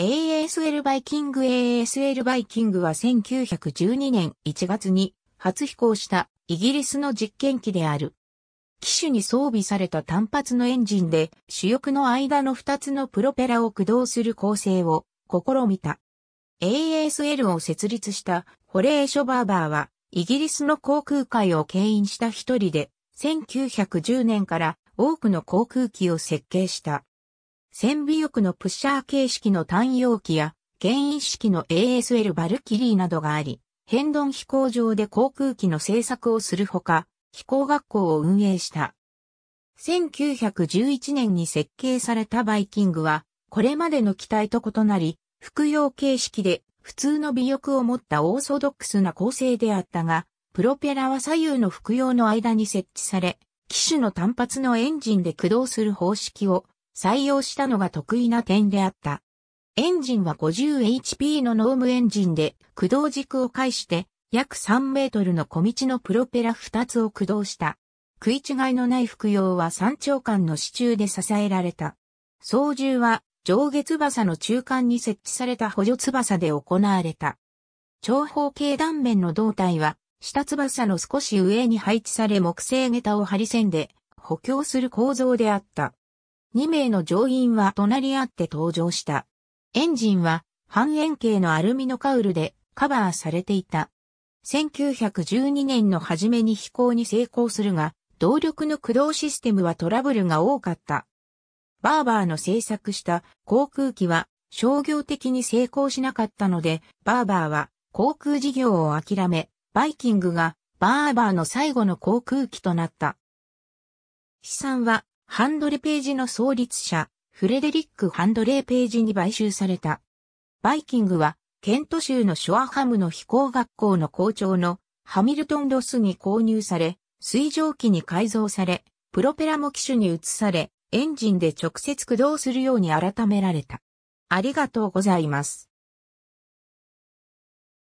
ASL バイキング ASL バイキングは1912年1月に初飛行したイギリスの実験機である。機種に装備された単発のエンジンで主翼の間の2つのプロペラを駆動する構成を試みた。ASL を設立したホレー・ショバーバーはイギリスの航空界を牽引した一人で1910年から多くの航空機を設計した。線尾翼のプッシャー形式の単容機や、原因式の ASL バルキリーなどがあり、変動飛行場で航空機の製作をするほか、飛行学校を運営した。1911年に設計されたバイキングは、これまでの機体と異なり、服用形式で普通の尾翼を持ったオーソドックスな構成であったが、プロペラは左右の服用の間に設置され、機種の単発のエンジンで駆動する方式を採用したのが得意な点であった。エンジンは 50HP のノームエンジンで駆動軸を介して約3メートルの小道のプロペラ2つを駆動した。食い違いのない服用は山頂間の支柱で支えられた。操縦は上下翼の中間に設置された補助翼で行われた。長方形断面の胴体は下翼の少し上に配置され木製下駄を張り線で補強する構造であった。2名の乗員は隣り合って搭乗した。エンジンは半円形のアルミのカウルでカバーされていた。1912年の初めに飛行に成功するが、動力の駆動システムはトラブルが多かった。バーバーの製作した航空機は商業的に成功しなかったので、バーバーは航空事業を諦め、バイキングがバーバーの最後の航空機となった。資産はハンドレページの創立者、フレデリック・ハンドレーページに買収された。バイキングは、ケント州のショアハムの飛行学校の校長のハミルトン・ロスに購入され、水蒸気に改造され、プロペラも機種に移され、エンジンで直接駆動するように改められた。ありがとうございます。